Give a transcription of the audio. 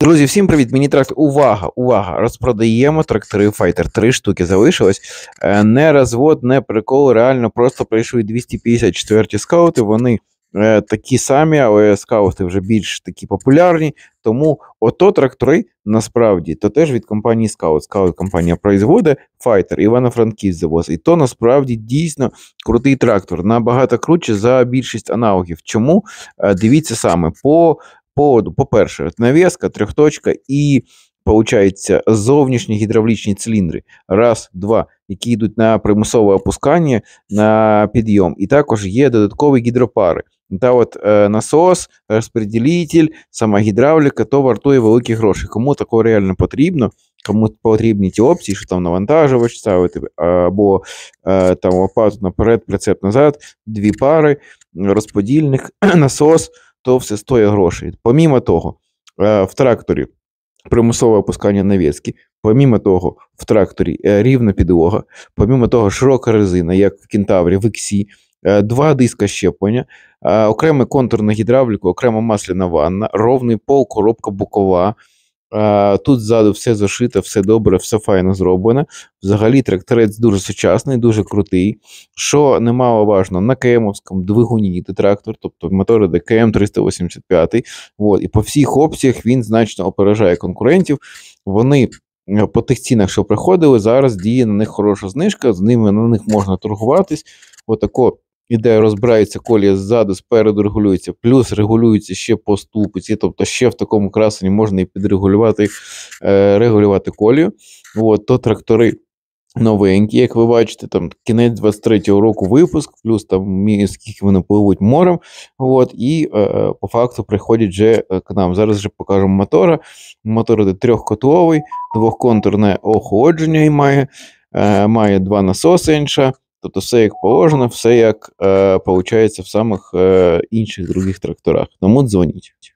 Друзі, всім привіт! Мені трактор Увага! Увага! Розпродаємо трактори Fighter. Три штуки залишилось. Е, не розвод, не прикол. Реально просто прийшли 254 скаути. Вони е, такі самі, але скаути вже більш такі популярні. Тому ото трактори насправді то теж від компанії Scout. Scout компанія производить Fighter, Івано-Франківськ завоз. І то насправді дійсно крутий трактор. Набагато круче за більшість аналогів. Чому? Е, дивіться саме по поводу, по-перше, нав'язка, трьохточка і, виходить, зовнішні гідравлічні циліндри. Раз, два, які йдуть на примусове опускання на підйом. І також є додаткові гідропари. Та от е, насос, розподілітель, сама гідравліка, то вартує великі гроші. Кому такого реально потрібно, кому потрібні ті опції, що там навантажувач ставити, або е, там лопату наперед, прицеп назад, дві пари, розподільних насос то все стоїть грошей. Помімо того, е, в тракторі примусове опускання навіски, помімо того, в тракторі е, рівна підлога, помімо того, широка резина, як в кентаврі, в іксі, е, два диска щеплення, окреме контур на гідравліку, окрема масляна ванна, ровний пол, коробка бокова. Тут ззаду все зашито, все добре, все файно зроблено. Взагалі тракторець дуже сучасний, дуже крутий. Що немаловажно, на КМовському двигуні трактор, тобто мотори ДКМ 385. От. І по всіх опціях він значно опережає конкурентів. Вони. Е, по тих цінах, що приходили, зараз діє на них хороша знижка, з ними на них можна торгуватись. Отако іде, розбирається колія ззаду, спереду регулюється, плюс регулюється ще по ступиці, тобто ще в такому красенні можна і підрегулювати е, регулювати колію. От, То трактори новенькі, як ви бачите, там кінець 23-го року випуск, плюс там скільки вони пливуть морем. От, І е, е по факту приходять вже е, к нам. Зараз вже покажемо мотора. Мотор трьохкотовий, двохконтурне охолодження і має. Е, має два насоси інша, Тобто все як положено, все як е, получається в самих е, інших других тракторах. Тому дзвоніть.